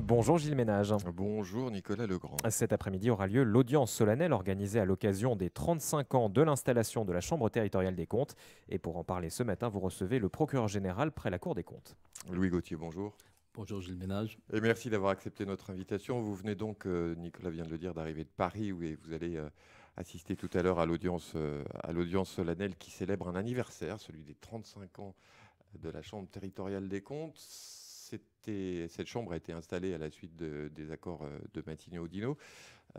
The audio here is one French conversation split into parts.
Bonjour Gilles Ménage. Bonjour Nicolas Legrand. Cet après-midi aura lieu l'audience solennelle organisée à l'occasion des 35 ans de l'installation de la Chambre territoriale des comptes. Et pour en parler ce matin, vous recevez le procureur général près la Cour des comptes. Louis Gauthier, bonjour. Bonjour Gilles Ménage. Et merci d'avoir accepté notre invitation. Vous venez donc, euh, Nicolas vient de le dire, d'arriver de Paris où vous allez euh, assister tout à l'heure euh, à l'audience solennelle qui célèbre un anniversaire, celui des 35 ans de la Chambre territoriale des comptes cette chambre a été installée à la suite des accords euh, de matignon odino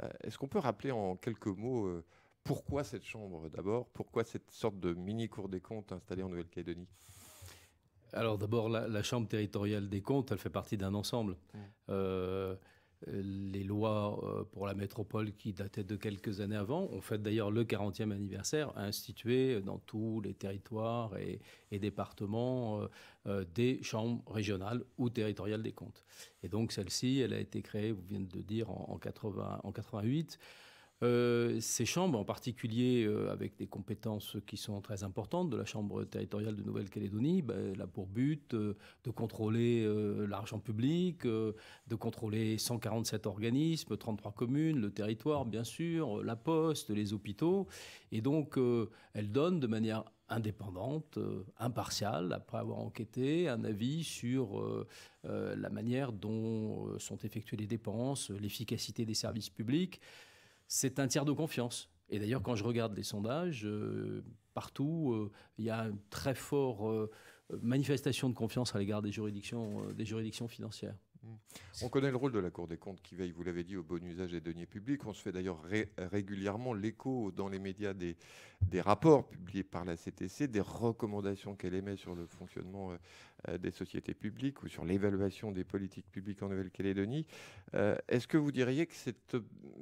euh, Est-ce qu'on peut rappeler en quelques mots euh, pourquoi cette chambre d'abord Pourquoi cette sorte de mini-cour des comptes installée en Nouvelle-Calédonie alors d'abord, la, Chambre territoriale des comptes, elle fait partie d'un ensemble. Mmh les lois euh, pour la métropole qui dataient de quelques années avant. ont fait d'ailleurs le 40e anniversaire, a institué dans tous les territoires et, départements euh, euh, des chambres régionales ou territoriales des comptes. Et donc celle-ci, elle a été créée, vous venez de le dire, en, en 88. Euh, ces chambres, en particulier euh, avec des compétences qui sont très importantes de la Chambre territoriale de Nouvelle-Calédonie, elle bah, a pour but euh, de contrôler l'argent public, de contrôler 147 organismes, 33 communes, le territoire bien sûr, la poste, les hôpitaux. Et donc, elle donne de manière indépendante, impartiale, après avoir enquêté, un avis sur la manière dont sont effectuées les dépenses, l'efficacité des services publics c'est un tiers de confiance. Et d'ailleurs, quand je regarde les sondages, euh, partout, euh, il y a une très forte euh, manifestation de confiance à l'égard des juridictions, des juridictions financières. Mmh. On connaît le rôle de la Cour des comptes qui veille, vous l'avez dit, au bon usage des deniers publics. On se fait d'ailleurs régulièrement l'écho dans les médias des, des, rapports publiés par la CTC, des recommandations qu'elle émet sur le fonctionnement euh, des sociétés publiques ou sur l'évaluation des politiques publiques en Nouvelle-Calédonie. Euh, est-ce que vous diriez que cette,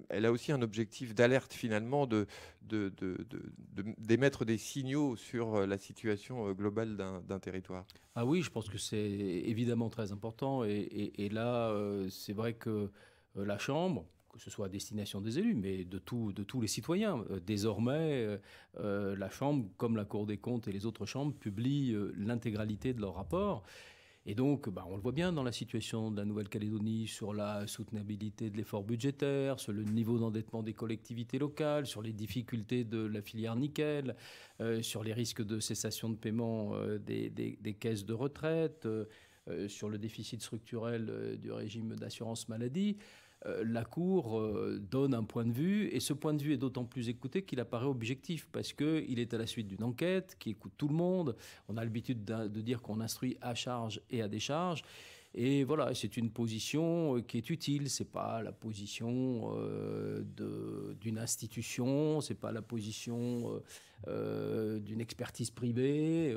elle a aussi un objectif d'alerte finalement, d'émettre de, des signaux sur euh, la situation globale d'un territoire Ah oui, je pense que c'est évidemment très important. et là, c'est vrai que la Chambre, que ce soit à destination des élus, mais de, tous les citoyens. Euh, désormais, euh, euh, la Chambre, comme la Cour des comptes et les autres chambres, publient l'intégralité de leurs rapports. Et donc, bah, on le voit bien dans la situation de la Nouvelle-Calédonie, sur la soutenabilité de l'effort budgétaire, sur le niveau d'endettement des collectivités locales, sur les difficultés de la filière nickel, sur les risques de cessation de paiement des, caisses de retraite, sur le déficit structurel du régime d'assurance maladie. Euh, la Cour euh, donne un point de vue, et ce point de vue est d'autant plus écouté qu'il apparaît objectif, parce qu'il est à la suite d'une enquête qui écoute tout le monde. On a l'habitude de dire qu'on instruit à charge et à décharge. Et voilà, c'est une position euh, qui est utile. Ce n'est pas la position d'une institution, Ce n'est pas la position d'une expertise privée.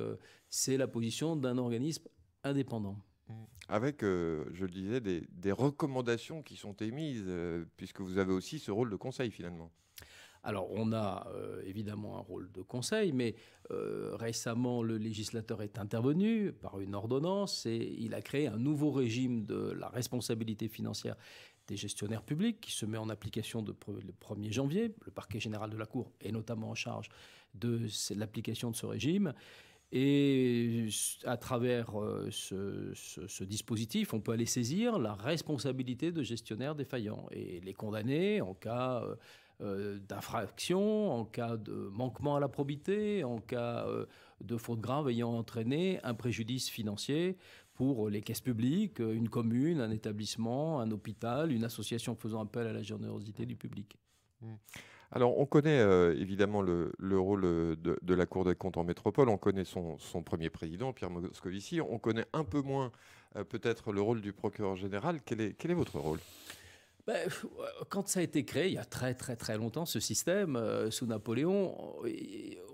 c'est la position d'un organisme indépendant avec, euh, je le disais, des, recommandations qui sont émises, euh, puisque vous avez aussi ce rôle de conseil finalement. Alors, on a euh, évidemment un rôle de conseil, mais récemment, le législateur est intervenu par une ordonnance et il a créé un nouveau régime de la responsabilité financière des gestionnaires publics qui se met en application de le 1er janvier. Le parquet général de la Cour est notamment en charge de l'application de ce régime. Et à travers euh, ce, dispositif, on peut aller saisir la responsabilité de gestionnaires défaillants et les condamner en cas euh, euh, d'infraction, en cas de manquement à la probité, en cas de faute grave ayant entraîné un préjudice financier pour les caisses publiques, une commune, un établissement, un hôpital, une association faisant appel à la générosité du public. Mmh. Alors, on connaît euh, évidemment le, rôle euh, de, la Cour des comptes en métropole, on connaît son, premier président, Pierre Moscovici, on connaît un peu moins euh, peut-être le rôle du procureur général. quel est votre rôle bah, euh, quand ça a été créé, il y a très très très longtemps, ce système, euh, sous Napoléon,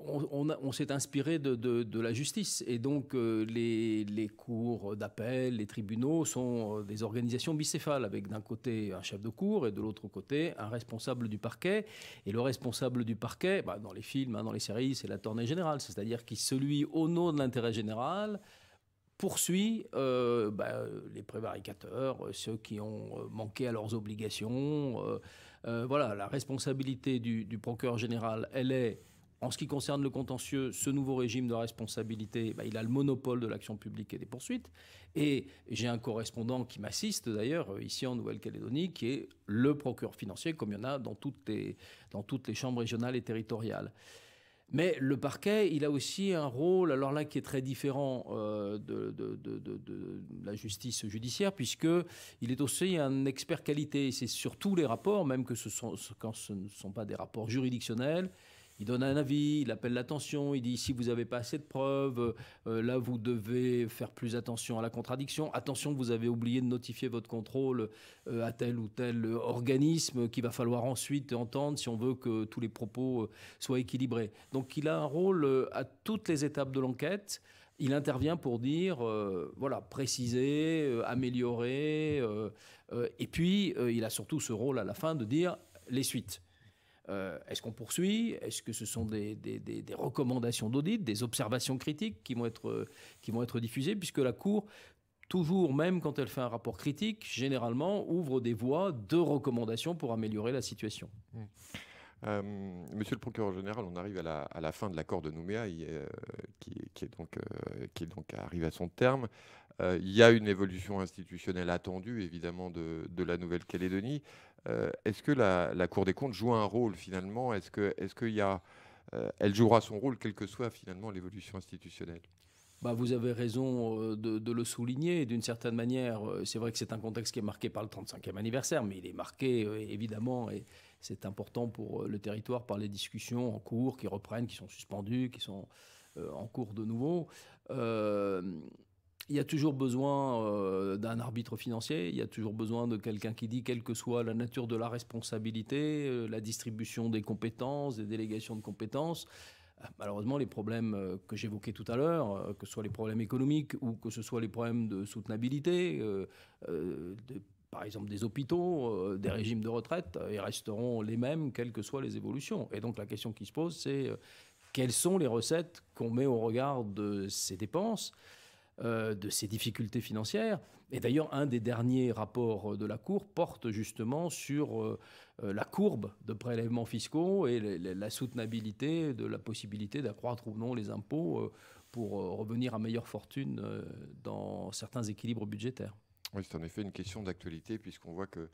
on, s'est inspiré de, la justice. Et donc euh, les, cours d'appel, les tribunaux sont des organisations bicéphales, avec d'un côté un chef de cour et de l'autre côté un responsable du parquet. Et le responsable du parquet, bah, dans les films, hein, dans les séries, c'est la tournée générale, c'est-à-dire qui, celui au nom de l'intérêt général, poursuit euh, bah, les prévaricateurs, euh, ceux qui ont euh, manqué à leurs obligations. voilà, la responsabilité du, procureur général, elle est, en ce qui concerne le contentieux, ce nouveau régime de responsabilité, bah, il a le monopole de l'action publique et des poursuites. Et j'ai un correspondant qui m'assiste d'ailleurs ici en Nouvelle-Calédonie, qui est le procureur financier, comme il y en a dans toutes les, dans toutes les chambres régionales et territoriales. Mais le parquet, il a aussi un rôle, alors là, qui est très différent euh, de, la justice judiciaire, puisqu'il est aussi un expert qualité. C'est sur tous les rapports, même que quand ce ne sont pas des rapports juridictionnels, il donne un avis, il appelle l'attention, il dit si vous n'avez pas assez de preuves, euh, là vous devez faire plus attention à la contradiction, attention vous avez oublié de notifier votre contrôle euh, à tel ou tel organisme qu'il va falloir ensuite entendre si on veut que tous les propos euh, soient équilibrés. Donc il a un rôle à toutes les étapes de l'enquête il intervient pour dire, voilà, préciser, améliorer. et puis, il a surtout ce rôle à la fin de dire les suites. Euh, est-ce qu'on poursuit Est-ce que ce sont des, recommandations d'audit, des observations critiques euh, qui vont, être, diffusées, puisque la Cour, toujours même quand elle fait un rapport critique, généralement ouvre des voies de recommandations pour améliorer la situation. Mmh. Euh, monsieur le procureur général, on arrive à la, fin de l'accord de Nouméa, qui, est donc, arrivé à son terme. il y a une évolution institutionnelle attendue, évidemment, de la Nouvelle-Calédonie. Euh, est-ce que la, Cour des comptes joue un rôle finalement Est-ce que, est qu'il y a, euh, elle jouera son rôle quelle que soit finalement l'évolution institutionnelle bah, vous avez raison euh, de, le souligner. D'une certaine manière, c'est vrai que c'est un contexte qui est marqué par le 35e anniversaire, mais il est marqué évidemment, et c'est important pour le territoire, par les discussions en cours qui reprennent, qui sont suspendues, qui sont en cours de nouveau. Euh, il y a toujours besoin euh, d'un arbitre financier, il y a toujours besoin de quelqu'un qui dit, quelle que soit la nature de la responsabilité, euh, la distribution des compétences, des délégations de compétences. Euh, malheureusement, les problèmes que j'évoquais tout à l'heure, que ce soit les problèmes économiques ou que ce soit les problèmes de soutenabilité, par exemple des hôpitaux, des régimes de retraite, ils resteront les mêmes, quelles que soient les évolutions. Et donc la question qui se pose, c'est quelles sont les recettes qu'on met au regard de ces dépenses euh, de ces difficultés financières. Et d'ailleurs, un des derniers rapports de la Cour porte justement sur euh, euh, la courbe de prélèvements fiscaux et la soutenabilité de la possibilité d'accroître ou non les impôts pour revenir à meilleure fortune dans certains équilibres budgétaires. Oui, c'est en effet une question d'actualité puisqu'on voit que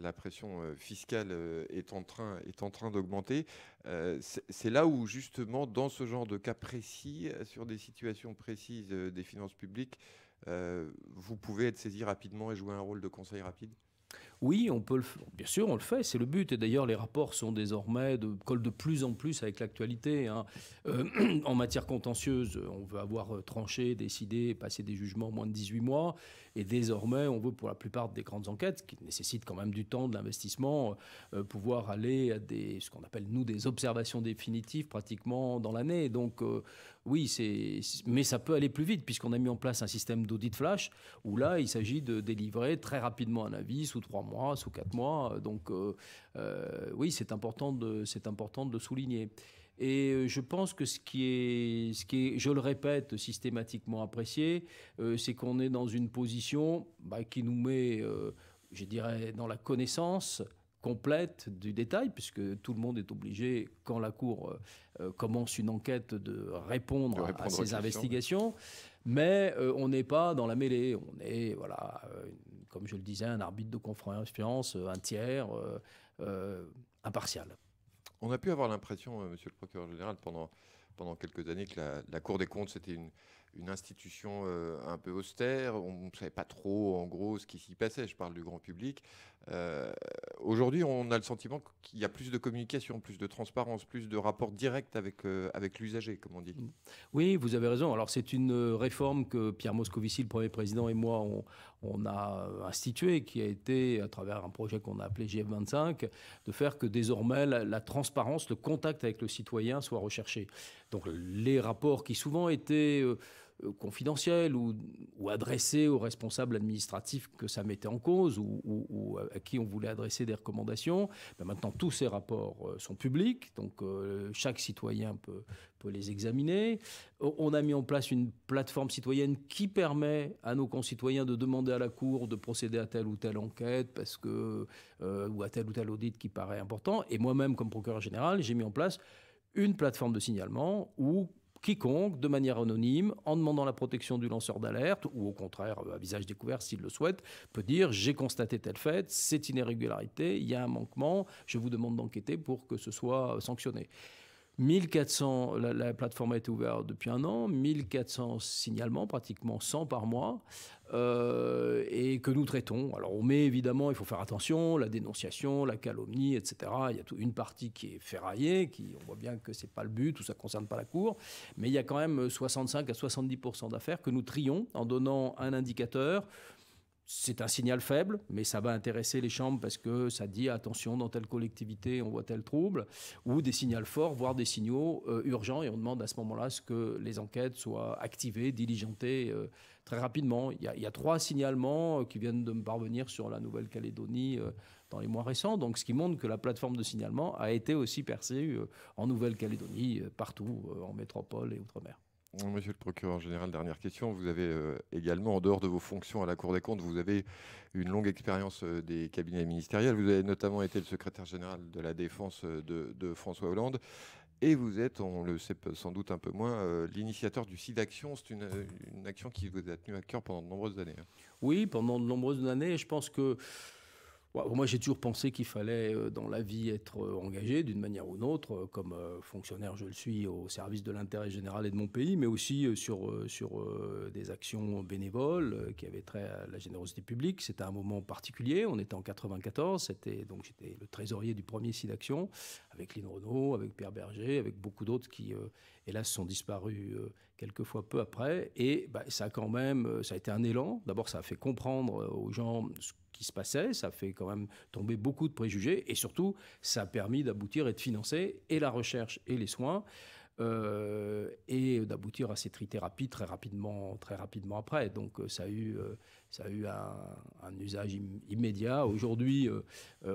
la pression euh, fiscale euh, est en train, est en train d'augmenter. Euh, c'est là où justement, dans ce genre de cas précis, sur des situations précises des finances publiques, vous pouvez être saisi rapidement et jouer un rôle de conseil rapide oui, on peut le faire. Bien sûr, on le fait, c'est le but. Et d'ailleurs, les rapports sont désormais, de, collent de plus en plus avec l'actualité. Hein. Euh, en matière contentieuse, on veut avoir euh, tranché, décidé, passé des jugements en moins de 18 mois. Et désormais, on veut pour la plupart des grandes enquêtes, qui nécessitent quand même du temps, de l'investissement, euh, pouvoir aller à des, ce qu'on appelle, nous, des observations définitives pratiquement dans l'année. Donc, oui, c'est, mais ça peut aller plus vite, puisqu'on a mis en place un système d'audit flash, où là, il s'agit de délivrer très rapidement un avis sous trois mois mois, sous quatre mois. Donc euh, euh, oui, c'est important, de, important de souligner. Et euh, je pense que ce qui est, ce qui est je le répète, systématiquement apprécié, c'est qu'on est dans une position bah, qui nous met, je dirais, dans la connaissance complète du détail, puisque tout le monde est obligé, quand la Cour commence une enquête, de répondre, à, ces investigations mais euh, on n'est pas dans la mêlée. On est, voilà, euh, comme je le disais, un arbitre de confiance, euh, un tiers, impartial. On a pu avoir l'impression, monsieur le procureur général, pendant, pendant quelques années, que la, Cour des comptes, c'était une, institution un peu austère. On ne savait pas trop, en gros, ce qui s'y passait. Je parle du grand public. Euh, aujourd'hui, on a le sentiment qu'il y a plus de communication, plus de transparence, plus de rapports direct avec, euh, avec l'usager, comme on dit. Oui, vous avez raison. Alors, c'est une euh, réforme que Pierre Moscovici, le Premier Président, et moi, on, a instituée, qui a été, à travers un projet qu'on a appelé GF25, de faire que désormais, la, transparence, le contact avec le citoyen soit recherché. Donc, les rapports qui souvent étaient... Euh, confidentiel ou, ou, aux responsables administratifs que ça mettait en cause ou, à qui on voulait adresser des recommandations. Ben, maintenant, tous ces rapports euh, sont publics, donc euh, chaque citoyen peut, les examiner. On a mis en place une plateforme citoyenne qui permet à nos concitoyens de demander à la Cour de procéder à telle ou telle enquête parce que, ou à telle ou tel audit qui paraît important. Et moi-même, comme procureur général, j'ai mis en place une plateforme de signalement où quiconque de manière anonyme en demandant la protection du lanceur d'alerte ou au contraire euh, à visage découvert s'il le souhaite peut dire j'ai constaté tel fait, c'est une irrégularité, il y a un manquement, je vous demande d'enquêter pour que ce soit sanctionné. 1400, la, la, plateforme été ouverte depuis un an, 1400 signalements, pratiquement 100 par mois, euh, et que nous traitons. Alors on met évidemment, il faut faire attention, la dénonciation, la calomnie, etc. Il y a une partie qui est ferraillée, qui on voit bien que c'est pas le but, tout ça ne concerne pas la cour, mais il y a quand même 65 à 70% d'affaires que nous trions en donnant un indicateur c'est un signal faible, mais ça va intéresser les chambres parce que ça dit attention, dans telle collectivité, on voit tel trouble, ou des signaux forts, voire des signaux euh, urgents, et on demande à ce moment-là ce que les enquêtes soient activées, diligentées euh, très rapidement. Il y, a, trois signalements euh, qui viennent de me parvenir sur la Nouvelle-Calédonie dans les mois récents, donc ce qui montre que la plateforme de signalement a été aussi percée en Nouvelle-Calédonie, partout, en métropole et outre-mer. Monsieur le procureur général, dernière question. Vous avez euh, également, en dehors de vos fonctions à la Cour des comptes, vous avez une longue expérience euh, des cabinets ministériels. Vous avez notamment été le secrétaire général de la Défense euh, de, François Hollande. Et vous êtes, on le sait sans doute un peu moins, l'initiateur du site d'action. C'est une, une, action qui vous a tenu à cœur pendant de nombreuses années. Hein. Oui, pendant de nombreuses années. Je pense que moi, j'ai toujours pensé qu'il fallait euh, dans la vie être euh, engagé d'une manière ou d'une autre. Euh, comme fonctionnaire, je le suis au service de l'intérêt général et de mon pays, mais aussi sur, sur des actions bénévoles qui avaient trait à la générosité publique. C'était un moment particulier. On était en 94. C'était donc j'étais le trésorier du premier site d'action avec Lynn Renault, avec Pierre Berger, avec beaucoup d'autres qui, hélas, sont disparus quelquefois peu après. Et bah, ça a quand même, ça a été un élan. D'abord, ça a fait comprendre aux gens ce qui se passait. Ça fait quand même tomber beaucoup de préjugés et surtout, ça a permis d'aboutir et de financer et la recherche et les soins. Euh, et d'aboutir à ces trithérapies très rapidement, très rapidement après. Donc euh, ça a eu, euh, ça a eu un, usage immédiat. Aujourd'hui,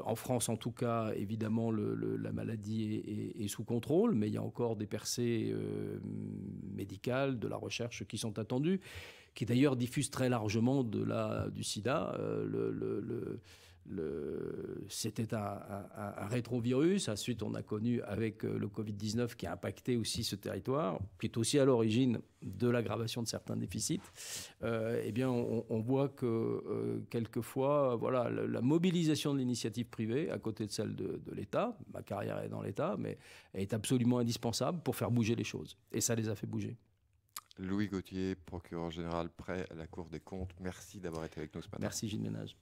en France en tout cas, évidemment, la maladie est, sous contrôle, mais il y a encore des percées médicales, de la recherche qui sont attendues qui d'ailleurs diffuse très largement de la, du sida. Euh, le, C'était un, rétrovirus. Ensuite, on a connu avec euh, le Covid-19 qui a impacté aussi ce territoire, qui est aussi à l'origine de l'aggravation de certains déficits. Euh, eh bien, on, voit que quelquefois, voilà, la, mobilisation de l'initiative privée à côté de celle de, de l'État, ma carrière est dans l'État, mais est absolument indispensable pour faire bouger les choses. Et ça les a fait bouger. Louis Gauthier, procureur général prêt à la Cour des comptes, merci d'avoir été avec nous ce matin. Merci Gilles Ménage.